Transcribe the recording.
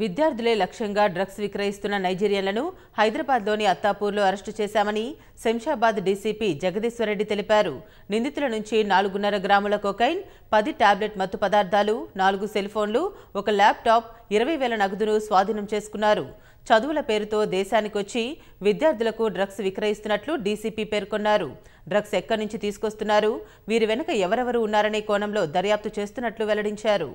విద్యార్థులే లక్ష్యంగా డ్రగ్స్ విక్రయిస్తున్న నైజీరియన్లను హైదరాబాద్లోని అత్తాపూర్లో అరెస్టు చేశామని శంషాబాద్ డీసీపీ జగదీశ్వరరెడ్డి తెలిపారు నిందితుల నుంచి నాలుగున్నర గ్రాముల కొకైన్ పది టాబ్లెట్ మత్తు పదార్థాలు నాలుగు సెల్ఫోన్లు ఒక ల్యాప్టాప్ ఇరవై వేల నగదును స్వాధీనం చేసుకున్నారు చదువుల పేరుతో దేశానికొచ్చి విద్యార్థులకు డ్రగ్స్ విక్రయిస్తున్నట్లు డీసీపీ పేర్కొన్నారు డ్రగ్స్ ఎక్కడి నుంచి తీసుకొస్తున్నారు వీరి వెనుక ఎవరెవరు ఉన్నారనే కోణంలో దర్యాప్తు చేస్తున్నట్లు వెల్లడించారు